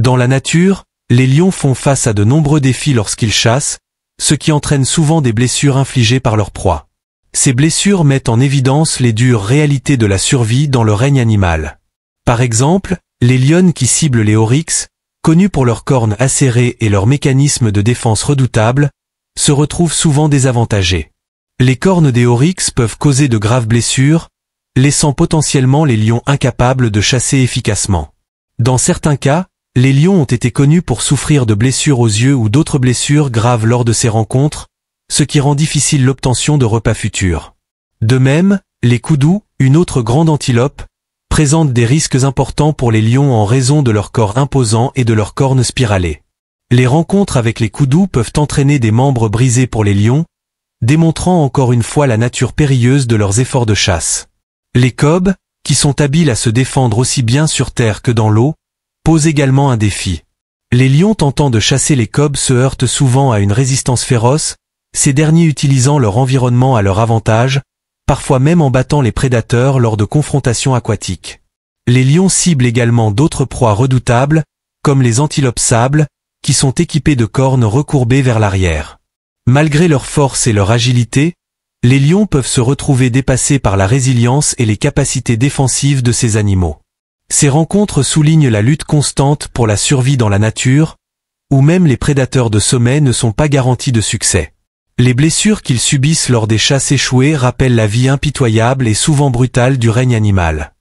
Dans la nature, les lions font face à de nombreux défis lorsqu'ils chassent, ce qui entraîne souvent des blessures infligées par leur proie. Ces blessures mettent en évidence les dures réalités de la survie dans le règne animal. Par exemple, les lionnes qui ciblent les oryx, connus pour leurs cornes acérées et leurs mécanismes de défense redoutable, se retrouvent souvent désavantagées. Les cornes des oryx peuvent causer de graves blessures, laissant potentiellement les lions incapables de chasser efficacement. Dans certains cas, les Lions ont été connus pour souffrir de blessures aux yeux ou d'autres blessures graves lors de ces rencontres, ce qui rend difficile l'obtention de repas futurs. De même, les coudous, une autre grande antilope, présentent des risques importants pour les lions en raison de leur corps imposant et de leurs cornes spiralées. Les rencontres avec les coudous peuvent entraîner des membres brisés pour les lions, démontrant encore une fois la nature périlleuse de leurs efforts de chasse. Les cobs, qui sont habiles à se défendre aussi bien sur terre que dans l'eau, pose également un défi. Les lions tentant de chasser les cobs se heurtent souvent à une résistance féroce, ces derniers utilisant leur environnement à leur avantage, parfois même en battant les prédateurs lors de confrontations aquatiques. Les lions ciblent également d'autres proies redoutables, comme les antilopes sables, qui sont équipés de cornes recourbées vers l'arrière. Malgré leur force et leur agilité, les lions peuvent se retrouver dépassés par la résilience et les capacités défensives de ces animaux. Ces rencontres soulignent la lutte constante pour la survie dans la nature, où même les prédateurs de sommet ne sont pas garantis de succès. Les blessures qu'ils subissent lors des chasses échouées rappellent la vie impitoyable et souvent brutale du règne animal.